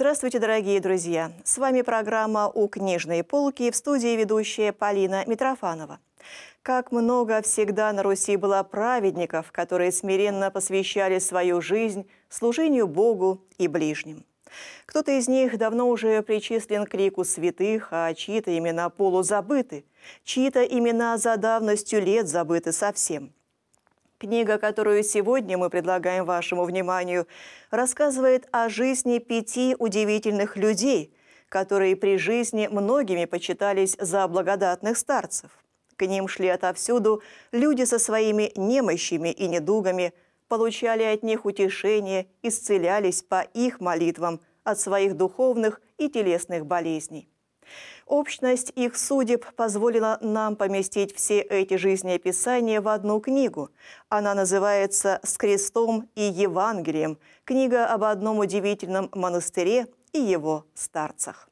Здравствуйте, дорогие друзья! С вами программа «У книжной полки» в студии ведущая Полина Митрофанова. Как много всегда на Руси было праведников, которые смиренно посвящали свою жизнь служению Богу и ближним. Кто-то из них давно уже причислен к лику святых, а чьи-то имена полузабыты, чьи-то имена за давностью лет забыты совсем – Книга, которую сегодня мы предлагаем вашему вниманию, рассказывает о жизни пяти удивительных людей, которые при жизни многими почитались за благодатных старцев. К ним шли отовсюду люди со своими немощами и недугами, получали от них утешение, исцелялись по их молитвам от своих духовных и телесных болезней. Общность их судеб позволила нам поместить все эти жизнеописания в одну книгу. Она называется «С крестом и Евангелием» – книга об одном удивительном монастыре и его старцах.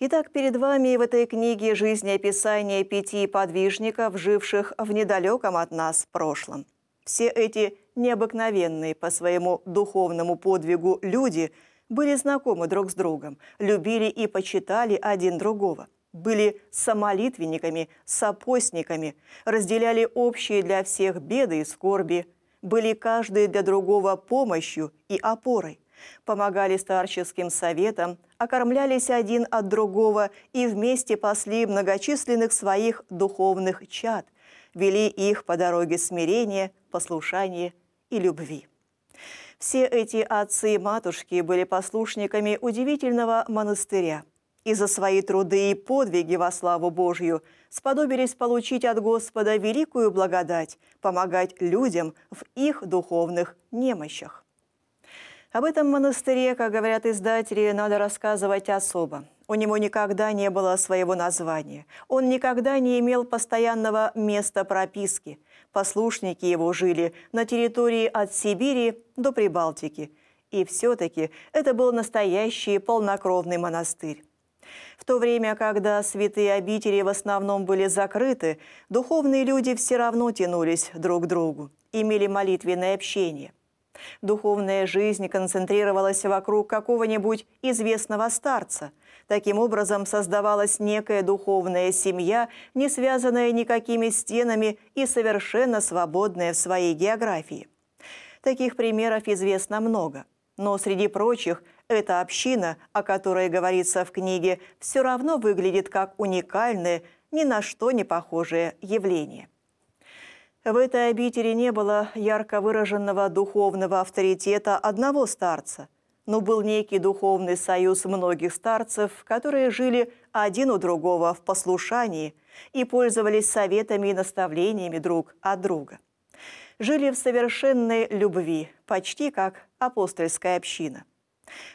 Итак, перед вами в этой книге жизнеописание пяти подвижников, живших в недалеком от нас прошлом. Все эти необыкновенные по своему духовному подвигу люди были знакомы друг с другом, любили и почитали один другого, были самолитвенниками, сопостниками, разделяли общие для всех беды и скорби, были каждый для другого помощью и опорой, помогали старческим советам, окормлялись один от другого и вместе пасли многочисленных своих духовных чад, вели их по дороге смирения – послушании и любви. Все эти отцы и матушки были послушниками удивительного монастыря. И за свои труды и подвиги во славу Божью сподобились получить от Господа великую благодать, помогать людям в их духовных немощах. Об этом монастыре, как говорят издатели, надо рассказывать особо. У него никогда не было своего названия. Он никогда не имел постоянного места прописки. Послушники его жили на территории от Сибири до Прибалтики. И все-таки это был настоящий полнокровный монастырь. В то время, когда святые обители в основном были закрыты, духовные люди все равно тянулись друг к другу, имели молитвенное общение – Духовная жизнь концентрировалась вокруг какого-нибудь известного старца. Таким образом создавалась некая духовная семья, не связанная никакими стенами и совершенно свободная в своей географии. Таких примеров известно много. Но среди прочих эта община, о которой говорится в книге, все равно выглядит как уникальное, ни на что не похожее явление. В этой обители не было ярко выраженного духовного авторитета одного старца, но был некий духовный союз многих старцев, которые жили один у другого в послушании и пользовались советами и наставлениями друг от друга. Жили в совершенной любви, почти как апостольская община.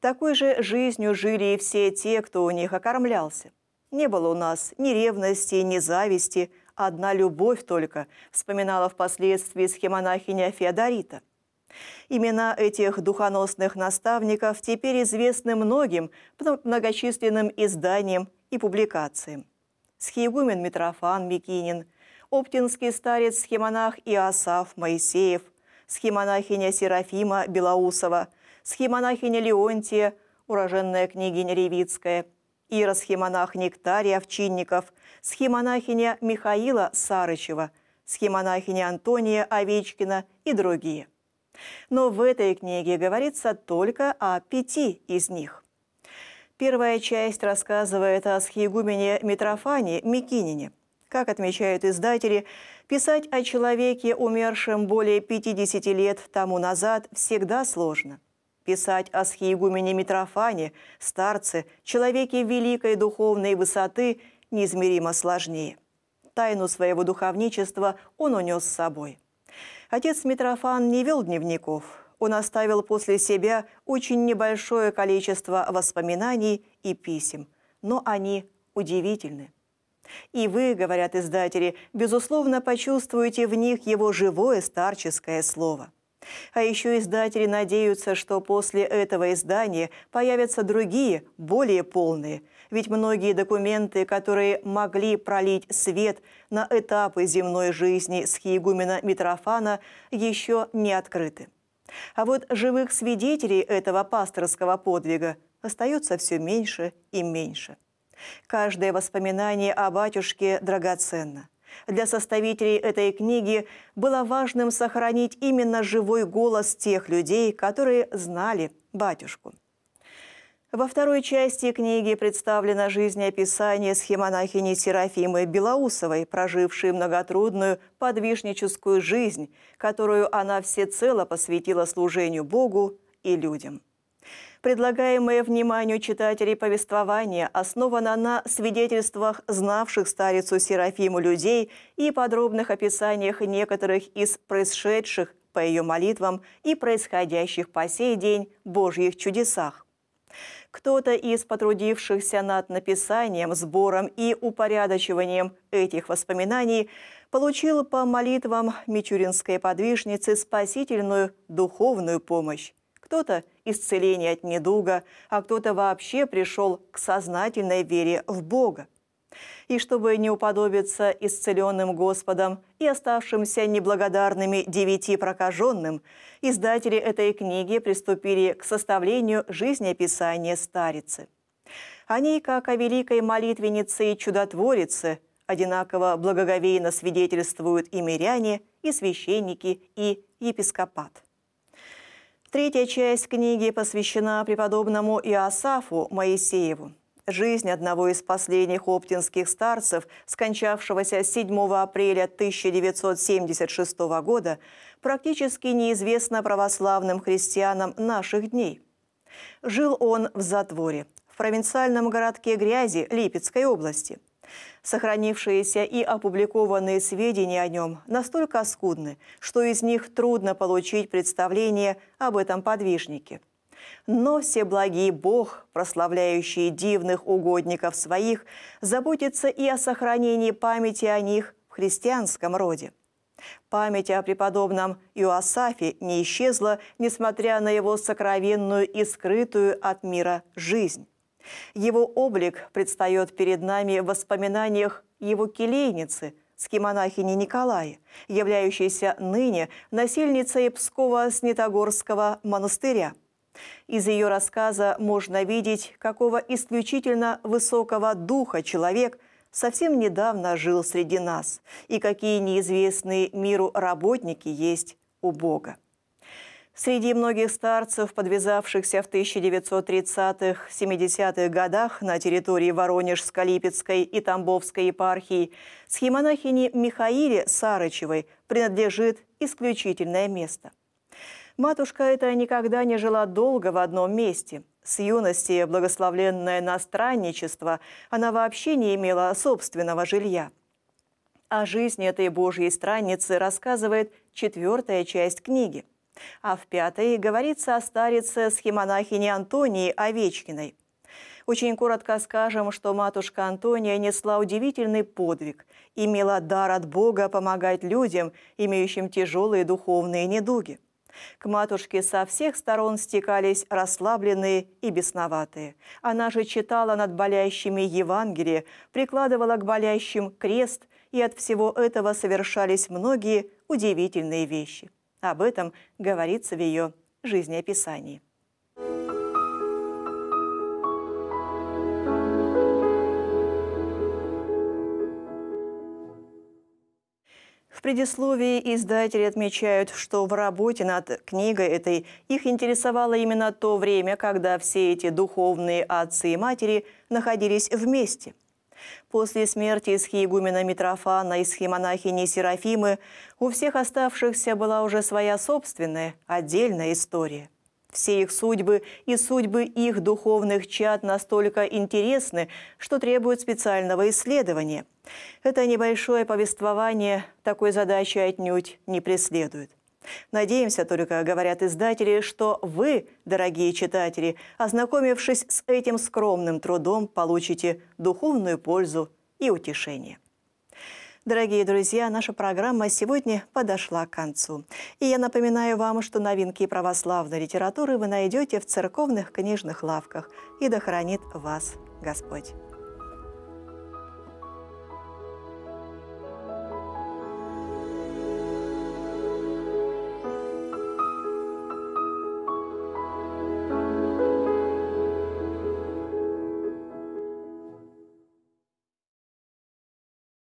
Такой же жизнью жили и все те, кто у них окормлялся. Не было у нас ни ревности, ни зависти – одна любовь только», вспоминала впоследствии схемонахиня Феодорита. Имена этих духоносных наставников теперь известны многим многочисленным изданиям и публикациям. Схиегумен Митрофан Микинин, оптинский старец-схемонах Иосаф Моисеев, схемонахиня Серафима Белоусова, схемонахиня Леонтия, уроженная княгиня Ревицкая – иеросхимонах Нектарий Овчинников, схимонахиня Михаила Сарычева, схимонахиня Антония Овечкина и другие. Но в этой книге говорится только о пяти из них. Первая часть рассказывает о схиегумене Митрофане Микинине. Как отмечают издатели, писать о человеке, умершем более 50 лет тому назад, всегда сложно – писать о схиегумене Митрофане, старце, человеке великой духовной высоты неизмеримо сложнее. Тайну своего духовничества он унес с собой. Отец Митрофан не вел дневников. Он оставил после себя очень небольшое количество воспоминаний и писем, но они удивительны. И вы, говорят издатели, безусловно почувствуете в них его живое старческое слово – а еще издатели надеются, что после этого издания появятся другие, более полные. Ведь многие документы, которые могли пролить свет на этапы земной жизни Схиегумена Митрофана, еще не открыты. А вот живых свидетелей этого пасторского подвига остается все меньше и меньше. Каждое воспоминание о батюшке драгоценно. Для составителей этой книги было важным сохранить именно живой голос тех людей, которые знали батюшку. Во второй части книги представлено жизнеописание схемонахини Серафимы Белоусовой, прожившей многотрудную подвижническую жизнь, которую она всецело посвятила служению Богу и людям. Предлагаемое вниманию читателей повествование основано на свидетельствах знавших старицу Серафиму людей и подробных описаниях некоторых из происшедших по ее молитвам и происходящих по сей день Божьих чудесах. Кто-то из потрудившихся над написанием, сбором и упорядочиванием этих воспоминаний получил по молитвам Мичуринской подвижницы спасительную духовную помощь. Кто-то – исцеление от недуга, а кто-то вообще пришел к сознательной вере в Бога. И чтобы не уподобиться исцеленным Господом и оставшимся неблагодарными девяти прокаженным, издатели этой книги приступили к составлению жизнеописания старицы. Они, как о великой молитвеннице и чудотворице, одинаково благоговейно свидетельствуют и миряне, и священники, и епископат. Третья часть книги посвящена преподобному Иосафу Моисееву. Жизнь одного из последних оптинских старцев, скончавшегося 7 апреля 1976 года, практически неизвестна православным христианам наших дней. Жил он в затворе, в провинциальном городке Грязи Липецкой области – Сохранившиеся и опубликованные сведения о нем настолько скудны, что из них трудно получить представление об этом подвижнике. Но всеблагий Бог, прославляющий дивных угодников своих, заботится и о сохранении памяти о них в христианском роде. Память о преподобном Иоасафе не исчезла, несмотря на его сокровенную и скрытую от мира жизнь. Его облик предстает перед нами в воспоминаниях его келейницы, скимонахини Николая, являющейся ныне насильницей Пскова-Снитогорского монастыря. Из ее рассказа можно видеть, какого исключительно высокого духа человек совсем недавно жил среди нас и какие неизвестные миру работники есть у Бога. Среди многих старцев, подвязавшихся в 1930-х, 70-х годах на территории Воронежской, Липецкой и Тамбовской епархии, схемонахине Михаиле Сарычевой принадлежит исключительное место. Матушка эта никогда не жила долго в одном месте. С юности, благословленная на странничество, она вообще не имела собственного жилья. О жизни этой божьей странницы рассказывает четвертая часть книги – а в пятой говорится о старице схемонахини Антонии Овечкиной. Очень коротко скажем, что матушка Антония несла удивительный подвиг, имела дар от Бога помогать людям, имеющим тяжелые духовные недуги. К матушке со всех сторон стекались расслабленные и бесноватые. Она же читала над болящими Евангелие, прикладывала к болящим крест, и от всего этого совершались многие удивительные вещи – об этом говорится в ее жизнеописании. В предисловии издатели отмечают, что в работе над книгой этой их интересовало именно то время, когда все эти духовные отцы и матери находились вместе. После смерти схиегумена Митрофана и схимонахини Серафимы у всех оставшихся была уже своя собственная, отдельная история. Все их судьбы и судьбы их духовных чад настолько интересны, что требуют специального исследования. Это небольшое повествование такой задачи отнюдь не преследует. Надеемся, только говорят издатели, что вы, дорогие читатели, ознакомившись с этим скромным трудом, получите духовную пользу и утешение. Дорогие друзья, наша программа сегодня подошла к концу. И я напоминаю вам, что новинки православной литературы вы найдете в церковных книжных лавках. И да хранит вас Господь!